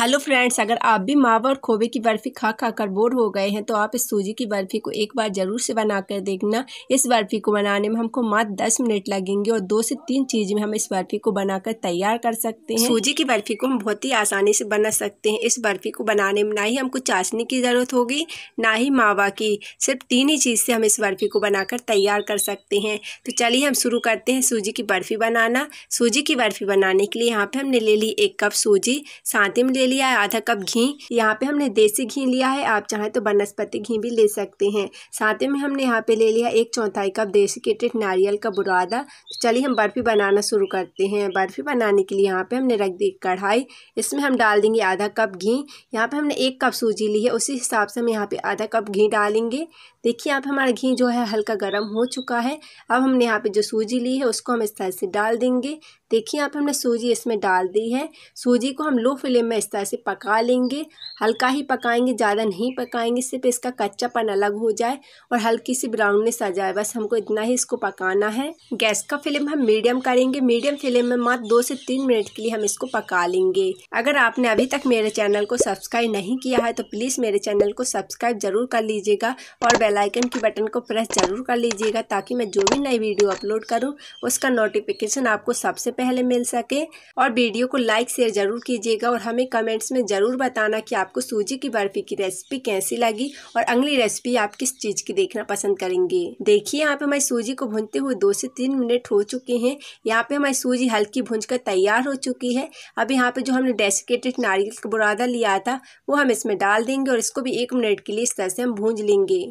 hello friends अगर आप भी मावा और खोबे की बर्फ़ी खा खा कर बोर हो गए हैं तो आप इस सूजी की बर्फ़ी को एक बार ज़रूर से बना कर देखना इस बर्फ़ी को बनाने में हमको मात्र दस मिनट लगेंगे और दो से तीन चीज़ में हम इस बर्फ़ी को बनाकर तैयार कर सकते हैं सूजी की बर्फ़ी को हम बहुत ही आसानी से बना सकते हैं इस बर्फ़ी को बनाने में ना ही हमको चाशनी की ज़रूरत होगी ना ही मावा की सिर्फ तीन ही चीज़ से हम इस बर्फ़ी को बनाकर तैयार कर सकते हैं तो चलिए हम शुरू करते हैं सूजी की बर्फ़ी बनाना सूजी की बर्फ़ी बनाने के लिए यहाँ पर हमने ले ली एक कप सूजी साथ ही में ले लिया है आधा कप घी यहाँ पे हमने देसी घी लिया है आप चाहें तो वनस्पति घी भी ले सकते हैं साथ में हमने यहाँ पे ले लिया एक चौथाई कप देसी डेसिकेटेड नारियल का बुरादा तो चलिए हम बर्फ़ी बनाना शुरू करते हैं बर्फ़ी बनाने के लिए यहाँ पे हमने रख दी कढ़ाई इसमें हम डाल देंगे आधा कप घी यहाँ पे हमने एक कप सूजी ली है उसी हिसाब से हम यहाँ पे आधा कप घी डालेंगे देखिए यहाँ पे हमारा घी जो है हल्का गर्म हो चुका है अब हमने यहाँ पे जो सूजी ली है उसको हम इस तरह से डाल देंगे देखिए यहाँ पे हमने सूजी इसमें डाल दी है सूजी को हम लो फ्लेम में इस तरह से पका लेंगे हल्का ही पकाएंगे ज़्यादा नहीं पकाएंगे सिर्फ इसका कच्चापन अलग हो जाए और हल्की सी ब्राउननेस आ जाए बस हमको इतना ही इसको पकाना है गैस का फ्लेम हम मीडियम करेंगे मीडियम फ्लेम में मात्र दो से तीन मिनट के लिए हम इसको पका लेंगे अगर आपने अभी तक मेरे चैनल को सब्सक्राइब नहीं किया है तो प्लीज़ मेरे चैनल को सब्सक्राइब जरूर कर लीजिएगा और बेल आइकन की बटन को प्रेस जरूर कर लीजिएगा ताकि मैं जो भी नई वीडियो अपलोड करूँ उसका नोटिफिकेशन आपको सबसे पहले मिल सके और वीडियो को लाइक शेयर जरूर कीजिएगा और हमें कमेंट्स में ज़रूर बताना कि आपको सूजी की बर्फ़ी की रेसिपी कैसी लगी और अगली रेसिपी आप किस चीज़ की देखना पसंद करेंगे देखिए यहाँ पे हमारी सूजी को भूनते हुए दो से तीन मिनट हो चुके हैं यहाँ पे हमारी सूजी हल्की भूंज कर तैयार हो चुकी है अब यहाँ पे जो हमने डेसिकेटेड नारियल का बुरादा लिया था वो हम इसमें डाल देंगे और इसको भी एक मिनट के लिए इस तरह से हम भूंज लेंगे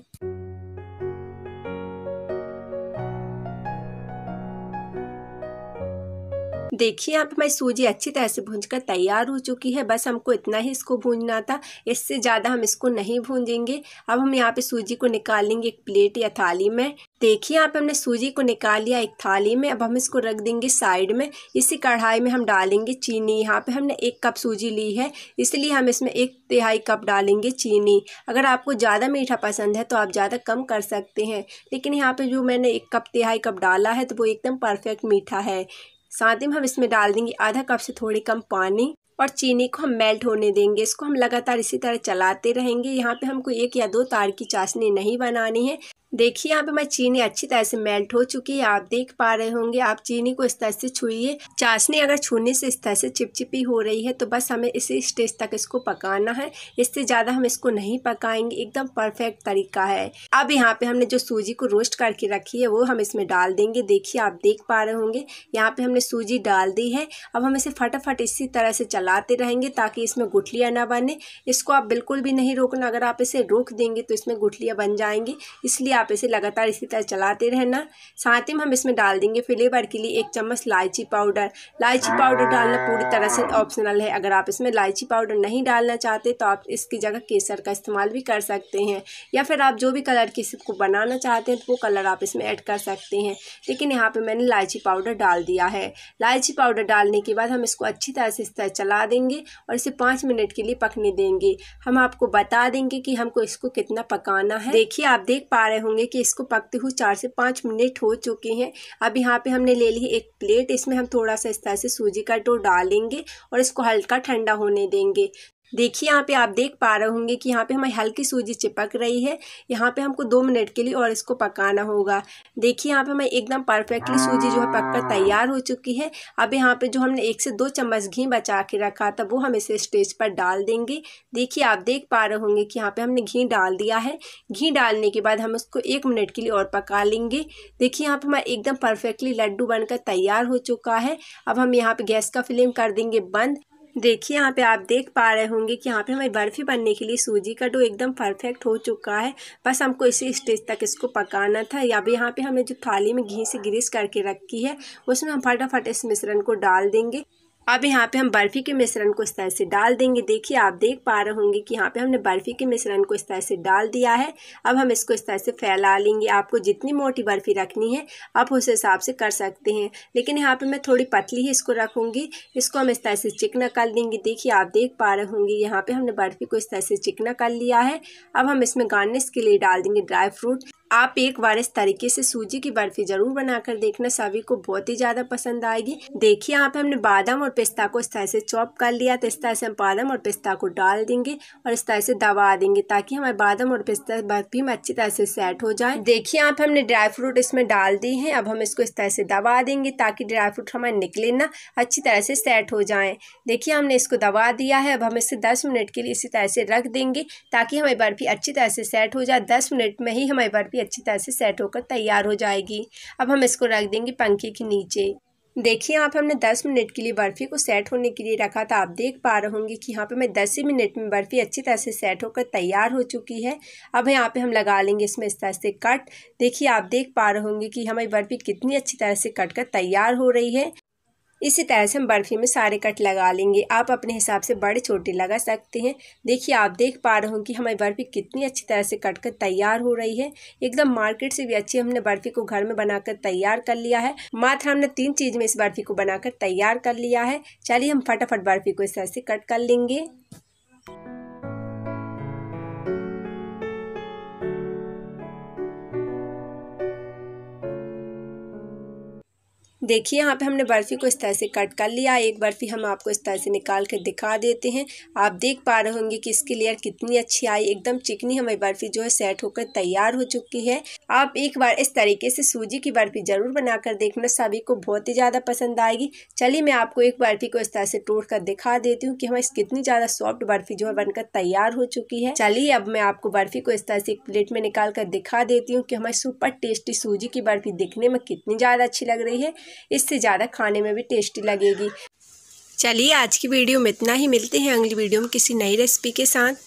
देखिए यहाँ पे मैं सूजी अच्छी तरह से भूंज कर तैयार हो चुकी है बस हमको इतना ही इसको भूंजना था इससे ज़्यादा हम इसको नहीं भूंजेंगे अब हम यहाँ पे सूजी को निकालेंगे एक प्लेट या थाली में देखिए यहाँ पे हमने सूजी को निकाल लिया एक थाली में अब हम इसको रख देंगे साइड में इसी कढ़ाई में हम डालेंगे चीनी यहाँ पे हमने एक कप सूजी ली है इसलिए हम इसमें एक तिहाई कप डालेंगे चीनी अगर आपको ज़्यादा मीठा पसंद है तो आप ज़्यादा कम कर सकते हैं लेकिन यहाँ पे जो मैंने एक कप तिहाई कप डाला है तो वो एकदम परफेक्ट मीठा है साथ ही हम इसमें डाल देंगे आधा कप से थोड़ी कम पानी और चीनी को हम मेल्ट होने देंगे इसको हम लगातार इसी तरह चलाते रहेंगे यहाँ पे हमको एक या दो तार की चाशनी नहीं बनानी है देखिए यहाँ पे हमारी चीनी अच्छी तरह से मेल्ट हो चुकी है आप देख पा रहे होंगे आप चीनी को इस तरह से छुइए चाशनी अगर छूने से इस तरह से चिपचिपी हो रही है तो बस हमें इसी स्टेज तक इसको पकाना है इससे ज़्यादा हम इसको नहीं पकाएंगे एकदम परफेक्ट तरीका है अब यहाँ पे हमने जो सूजी को रोस्ट करके रखी है वो हम इसमें डाल देंगे देखिए आप देख पा रहे होंगे यहाँ पर हमने सूजी डाल दी है अब हम इसे फटाफट इसी तरह से चलाते रहेंगे ताकि इसमें गुठलियाँ ना बने इसको आप बिल्कुल भी नहीं रोकना अगर आप इसे रोक देंगे तो इसमें गुठलियाँ बन जाएंगी इसलिए आप इसे लगातार इसी तरह चलाते रहना साथ ही हम इसमें डाल देंगे फ्लेवर के लिए एक चम्मच लाइची पाउडर लाइची पाउडर डालना पूरी तरह से ऑप्शनल है अगर आप इसमें लाइची पाउडर नहीं डालना चाहते तो आप इसकी जगह केसर का इस्तेमाल भी कर सकते हैं या फिर आप जो भी कलर किसी को बनाना चाहते हैं तो वो कलर आप इसमें ऐड कर सकते हैं लेकिन यहाँ पर मैंने लाइची पाउडर डाल दिया है लाइची पाउडर डालने के बाद हम इसको अच्छी तरह से इस तरह चला देंगे और इसे पाँच मिनट के लिए पकने देंगे हम आपको बता देंगे कि हमको इसको कितना पकाना है देखिए आप देख पा रहे हो होंगे कि इसको पकते हुए चार से पाँच मिनट हो चुके हैं अब यहाँ पे हमने ले ली एक प्लेट इसमें हम थोड़ा सा इस तरह से सूजी का डो डालेंगे और इसको हल्का ठंडा होने देंगे देखिए यहाँ पे आप देख पा रहे होंगे कि यहाँ पे हमें हल्की सूजी चिपक रही है यहाँ पे हमको दो मिनट के लिए और इसको पकाना होगा देखिए यहाँ पे हमें एकदम परफेक्टली सूजी जो है पककर तैयार हो चुकी है अब यहाँ पे जो हमने एक से दो चम्मच घी बचा के रखा था वो हम इसे स्टेज पर डाल देंगे देखिए आप देख पा रहे होंगे कि यहाँ पर हमने घी डाल दिया है घी डालने के बाद हम उसको एक मिनट के लिए और पका लेंगे देखिए यहाँ पर हमारा एकदम परफेक्टली लड्डू बनकर तैयार हो चुका है अब हम यहाँ पर गैस का फ्लेम कर देंगे बंद देखिए यहाँ पे आप देख पा रहे होंगे कि यहाँ पे हमारी बर्फ़ी बनने के लिए सूजी का डो एकदम परफेक्ट हो चुका है बस हमको इसी स्टेज तक इसको पकाना था या भी यहाँ पे हमने जो थाली में घी से ग्रीस करके रखी है उसमें हम फटाफट इस मिश्रण को डाल देंगे अब यहाँ पे हम बर्फ़ी के मिश्रण को इस तरह से डाल देंगे देखिए आप देख पा रहे होंगे कि यहाँ पे हमने बर्फ़ी के मिश्रण को इस तरह से डाल दिया है अब हम इसको इस तरह से फैला लेंगे आपको जितनी मोटी बर्फ़ी रखनी है आप उस हिसाब से कर सकते हैं लेकिन यहाँ पे मैं थोड़ी पतली ही इसको रखूँगी इसको हम इस तरह से चिकना कर देंगे देखिए आप देख पा रहे होंगे यहाँ पर हमने बर्फ़ी को इस तरह से चिकना कर लिया है अब हम इसमें गार्निश के लिए डाल देंगे ड्राई फ्रूट आप एक बार इस तरीके से सूजी की बर्फी जरूर बनाकर देखना सभी को बहुत ही ज़्यादा पसंद आएगी देखिए यहाँ पे हमने बादाम और पिस्ता को इस तरह से चॉप कर लिया तो इस तरह से हम बादाम और पिस्ता को डाल देंगे और इस तरह से दबा देंगे ताकि हमारे बादाम और पिस्ता बर्फी में अच्छी तरह से सेट हो जाए देखिए यहाँ पे हमने ड्राई फ्रूट इसमें डाल दी है अब हम इसको इस तरह से दबा देंगे ताकि ड्राई फ्रूट हमारे निकले ना अच्छी तरह से सेट हो जाए देखिए हमने इसको दबा दिया है अब हम इसे दस मिनट के लिए इसी तरह से रख देंगे ताकि हमारी बर्फी अच्छी तरह से सेट हो जाए दस मिनट में ही हमारी बर्फी भी अच्छी तरह से सेट होकर तैयार हो जाएगी अब हम इसको रख देंगे पंखे के नीचे देखिए यहाँ पे हमने 10 मिनट के लिए बर्फ़ी को सेट होने के लिए रखा था आप देख पा रहे होंगे कि यहाँ पे मैं 10 ही मिनट में बर्फ़ी अच्छी तरह से सेट होकर तैयार हो चुकी है अब यहाँ पे हम लगा लेंगे इसमें इस तरह से कट देखिए आप देख पा रहे होंगे कि हमारी बर्फ़ी कितनी अच्छी तरह से कट कर तैयार हो रही है इसी तरह से हम बर्फ़ी में सारे कट लगा लेंगे आप अपने हिसाब से बड़े छोटे लगा सकते हैं देखिए आप देख पा रहे हो कि हमारी बर्फ़ी कितनी अच्छी तरह से कट कर तैयार हो रही है एकदम मार्केट से भी अच्छी हमने बर्फ़ी को घर में बनाकर तैयार कर लिया है मात्र हमने तीन चीज़ में इस बर्फ़ी को बनाकर तैयार कर लिया है चलिए हम फटाफट बर्फ़ी को इस तरह से कट कर लेंगे देखिए यहाँ पे हमने बर्फ़ी को इस तरह से कट कर लिया एक बर्फ़ी हम आपको इस तरह से निकाल कर दिखा देते हैं आप देख पा रहे होंगे कि इसकी लेयर कितनी अच्छी आई एकदम चिकनी हमारी बर्फ़ी जो है सेट होकर तैयार हो चुकी है आप एक बार इस तरीके से सूजी की बर्फ़ी ज़रूर बनाकर देखना सभी को बहुत ही ज़्यादा पसंद आएगी चलिए मैं आपको एक बर्फ़ी को इस तरह से टूट कर दिखा देती हूँ कि हमारी कितनी ज़्यादा सॉफ्ट बर्फ़ी जो है बनकर तैयार हो चुकी है चलिए अब मैं आपको बर्फ़ी को इस तरह से एक प्लेट में निकाल कर दिखा देती हूँ कि हमारी सुपर टेस्टी सूजी की बर्फ़ी दिखने में कितनी ज़्यादा अच्छी लग रही है इससे ज़्यादा खाने में भी टेस्टी लगेगी चलिए आज की वीडियो में इतना ही मिलते हैं अगली वीडियो में किसी नई रेसिपी के साथ